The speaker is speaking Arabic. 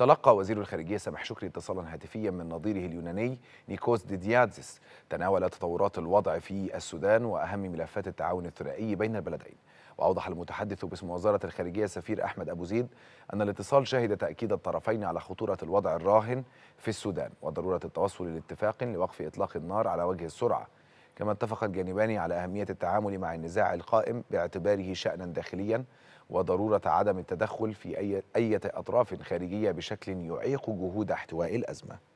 تلقى وزير الخارجية سامح شكري اتصالا هاتفيا من نظيره اليوناني نيكوس ديديادزيس تناول تطورات الوضع في السودان وأهم ملفات التعاون الثنائي بين البلدين وأوضح المتحدث باسم وزارة الخارجية سفير أحمد أبو زيد أن الاتصال شهد تأكيد الطرفين على خطورة الوضع الراهن في السودان وضرورة التوصل لاتفاق لوقف إطلاق النار على وجه السرعة كما اتفق الجانبان على أهمية التعامل مع النزاع القائم باعتباره شأنا داخليا وضرورة عدم التدخل في أي, أطراف خارجية بشكل يعيق جهود احتواء الأزمة